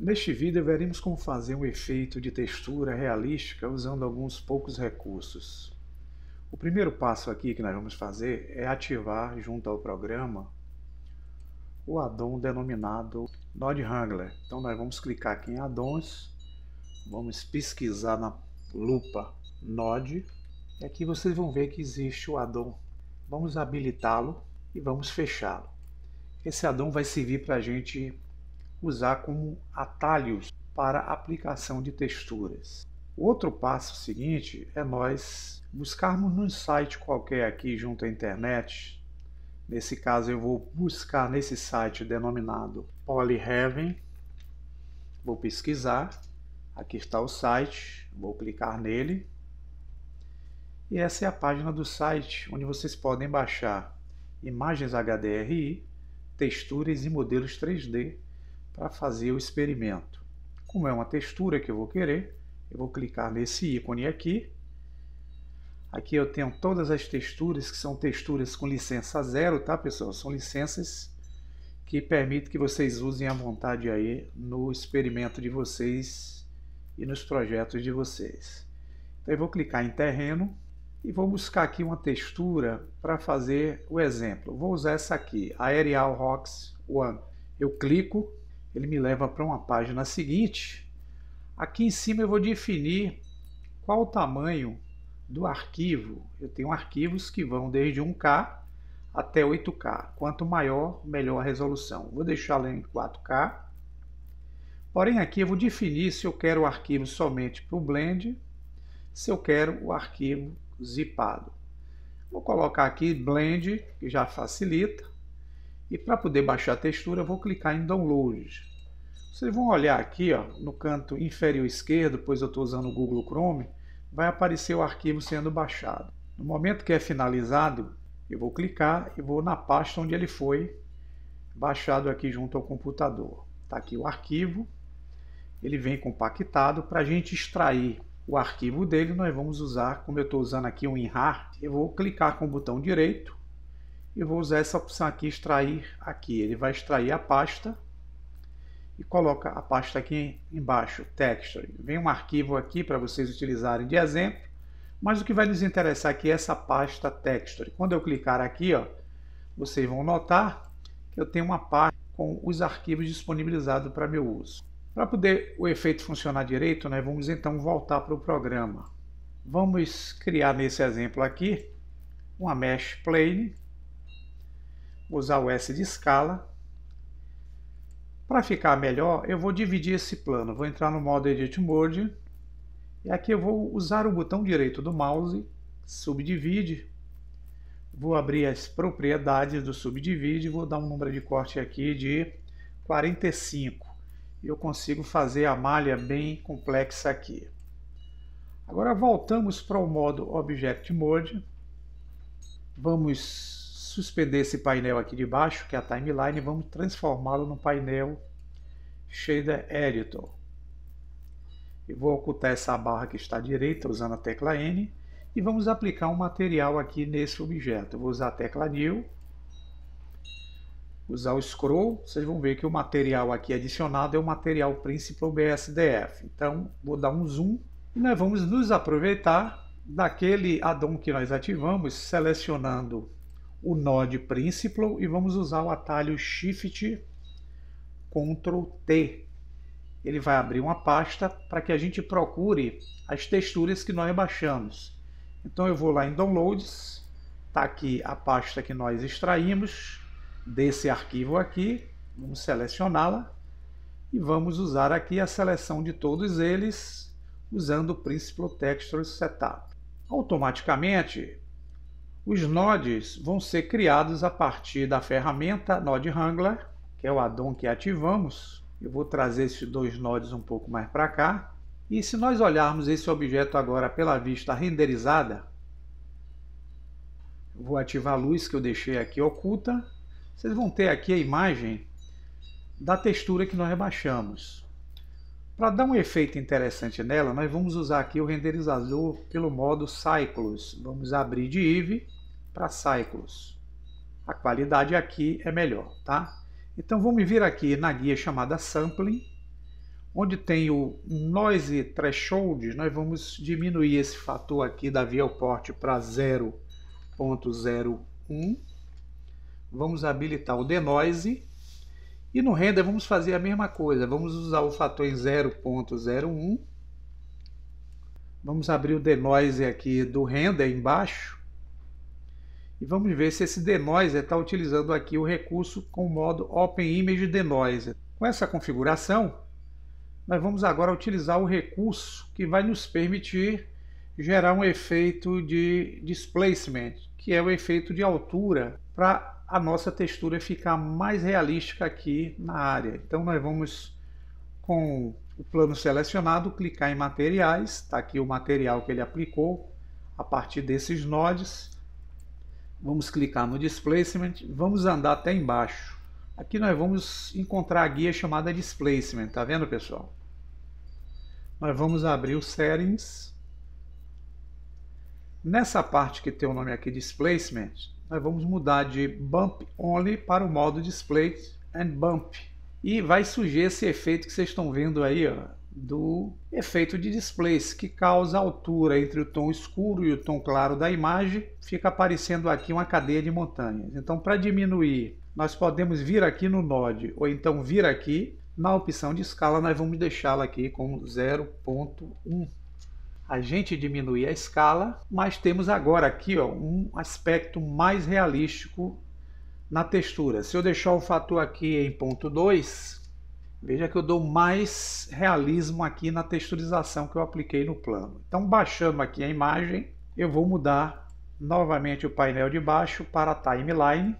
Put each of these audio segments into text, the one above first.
Neste vídeo veremos como fazer um efeito de textura realística usando alguns poucos recursos. O primeiro passo aqui que nós vamos fazer é ativar junto ao programa o addon denominado Node Wrangler. Então nós vamos clicar aqui em addons, vamos pesquisar na lupa Node e aqui vocês vão ver que existe o addon. Vamos habilitá-lo e vamos fechá-lo. Esse addon vai servir para a gente usar como atalhos para aplicação de texturas. Outro passo seguinte é nós buscarmos num site qualquer aqui junto à internet. Nesse caso eu vou buscar nesse site denominado Polyheaven. Vou pesquisar. Aqui está o site. Vou clicar nele. E essa é a página do site onde vocês podem baixar imagens HDRI, texturas e modelos 3D para fazer o experimento. Como é uma textura que eu vou querer, eu vou clicar nesse ícone aqui. Aqui eu tenho todas as texturas, que são texturas com licença zero, tá pessoal? São licenças que permitem que vocês usem à vontade aí no experimento de vocês e nos projetos de vocês. Então eu vou clicar em terreno e vou buscar aqui uma textura para fazer o exemplo. Vou usar essa aqui, Aerial Rocks One. Eu clico ele me leva para uma página seguinte. Aqui em cima eu vou definir qual o tamanho do arquivo. Eu tenho arquivos que vão desde 1K até 8K. Quanto maior, melhor a resolução. Vou deixar em 4K. Porém, aqui eu vou definir se eu quero o arquivo somente para o Blend, se eu quero o arquivo zipado. Vou colocar aqui Blend, que já facilita. E para poder baixar a textura, eu vou clicar em Downloads. Vocês vão olhar aqui ó, no canto inferior esquerdo, pois eu estou usando o Google Chrome, vai aparecer o arquivo sendo baixado. No momento que é finalizado, eu vou clicar e vou na pasta onde ele foi baixado aqui junto ao computador. Está aqui o arquivo, ele vem compactado. Para a gente extrair o arquivo dele, nós vamos usar, como eu estou usando aqui um WinRAR, eu vou clicar com o botão direito, e vou usar essa opção aqui, extrair aqui. Ele vai extrair a pasta e coloca a pasta aqui embaixo, texture. Vem um arquivo aqui para vocês utilizarem de exemplo, mas o que vai nos interessar aqui é essa pasta texture. Quando eu clicar aqui, ó, vocês vão notar que eu tenho uma pasta com os arquivos disponibilizados para meu uso. Para poder o efeito funcionar direito, né, vamos então voltar para o programa. Vamos criar nesse exemplo aqui uma mesh plane usar o S de escala. Para ficar melhor, eu vou dividir esse plano. Vou entrar no modo Edit Mode. E aqui eu vou usar o botão direito do mouse, subdivide. Vou abrir as propriedades do subdivide, vou dar um número de corte aqui de 45. Eu consigo fazer a malha bem complexa aqui. Agora voltamos para o modo Object Mode. Vamos suspender esse painel aqui de baixo, que é a timeline, e vamos transformá-lo no painel Shader Editor. Eu vou ocultar essa barra que está à direita usando a tecla N e vamos aplicar um material aqui nesse objeto. Eu vou usar a tecla New, usar o Scroll, vocês vão ver que o material aqui adicionado é o material principal BSDF. Então, vou dar um zoom e nós vamos nos aproveitar daquele addon que nós ativamos, selecionando o node principal e vamos usar o atalho Shift Ctrl T. Ele vai abrir uma pasta para que a gente procure as texturas que nós baixamos. Então eu vou lá em Downloads, está aqui a pasta que nós extraímos desse arquivo aqui, vamos selecioná-la e vamos usar aqui a seleção de todos eles usando o Principal Texture Setup. Automaticamente os nodes vão ser criados a partir da ferramenta Node Wrangler, que é o addon que ativamos. Eu vou trazer esses dois nodes um pouco mais para cá. E se nós olharmos esse objeto agora pela vista renderizada, vou ativar a luz que eu deixei aqui oculta. Vocês vão ter aqui a imagem da textura que nós baixamos. Para dar um efeito interessante nela, nós vamos usar aqui o renderizador pelo modo Cycles. Vamos abrir de IV para Cyclos. A qualidade aqui é melhor, tá? Então vamos vir aqui na guia chamada Sampling, onde tem o Noise Threshold, nós vamos diminuir esse fator aqui da Vialport para 0.01. Vamos habilitar o Denoise. E no render vamos fazer a mesma coisa, vamos usar o fator em 0.01. Vamos abrir o Denoise aqui do render embaixo e vamos ver se esse denoiser está utilizando aqui o recurso com o modo Open Image Denoiser. Com essa configuração, nós vamos agora utilizar o recurso que vai nos permitir gerar um efeito de displacement, que é o efeito de altura, para a nossa textura ficar mais realística aqui na área. Então nós vamos, com o plano selecionado, clicar em materiais, está aqui o material que ele aplicou a partir desses nodes, Vamos clicar no Displacement, vamos andar até embaixo. Aqui nós vamos encontrar a guia chamada Displacement, tá vendo pessoal? Nós vamos abrir o Settings. Nessa parte que tem o nome aqui Displacement, nós vamos mudar de Bump Only para o modo Display and Bump. E vai surgir esse efeito que vocês estão vendo aí, ó, do efeito de displace, que causa a altura entre o tom escuro e o tom claro da imagem, fica aparecendo aqui uma cadeia de montanhas. Então, para diminuir, nós podemos vir aqui no Node, ou então vir aqui, na opção de escala, nós vamos deixá-la aqui com 0.1. A gente diminui a escala, mas temos agora aqui ó, um aspecto mais realístico na textura. Se eu deixar o fator aqui em ponto Veja que eu dou mais realismo aqui na texturização que eu apliquei no plano. Então, baixando aqui a imagem, eu vou mudar novamente o painel de baixo para a timeline.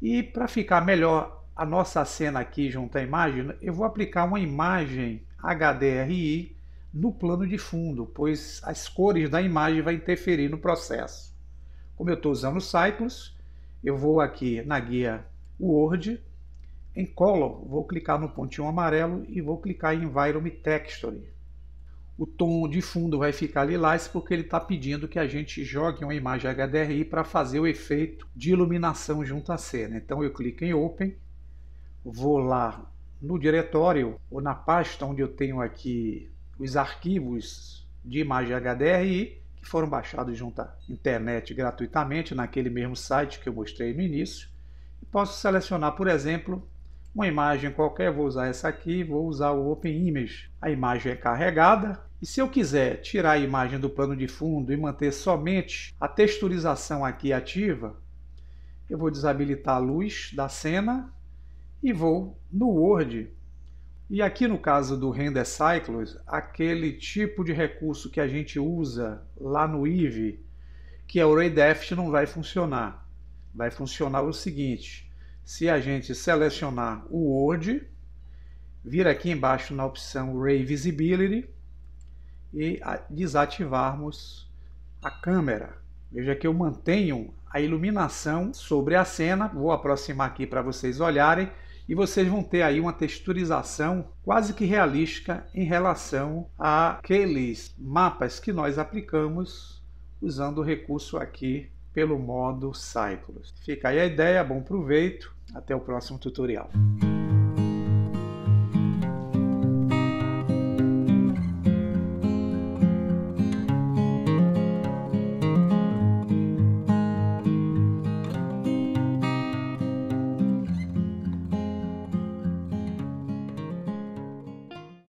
E para ficar melhor a nossa cena aqui junto à imagem, eu vou aplicar uma imagem HDRI no plano de fundo, pois as cores da imagem vão interferir no processo. Como eu estou usando o Cyclos, eu vou aqui na guia Word, em Color, vou clicar no pontinho amarelo e vou clicar em Environment Texture. O tom de fundo vai ficar lilás porque ele está pedindo que a gente jogue uma imagem HDRI para fazer o efeito de iluminação junto à cena. Então eu clico em Open, vou lá no diretório ou na pasta onde eu tenho aqui os arquivos de imagem HDRI que foram baixados junto à internet gratuitamente naquele mesmo site que eu mostrei no início. E posso selecionar, por exemplo, uma imagem qualquer, vou usar essa aqui, vou usar o Open Image. A imagem é carregada e se eu quiser tirar a imagem do plano de fundo e manter somente a texturização aqui ativa, eu vou desabilitar a luz da cena e vou no Word. E aqui no caso do Render Cycles, aquele tipo de recurso que a gente usa lá no IVE, que é o Ray não vai funcionar. Vai funcionar o seguinte, se a gente selecionar o Word, vir aqui embaixo na opção Ray Visibility e desativarmos a câmera. Veja que eu mantenho a iluminação sobre a cena, vou aproximar aqui para vocês olharem e vocês vão ter aí uma texturização quase que realística em relação àqueles mapas que nós aplicamos usando o recurso aqui pelo modo Cyclos. Fica aí a ideia, bom proveito, até o próximo tutorial.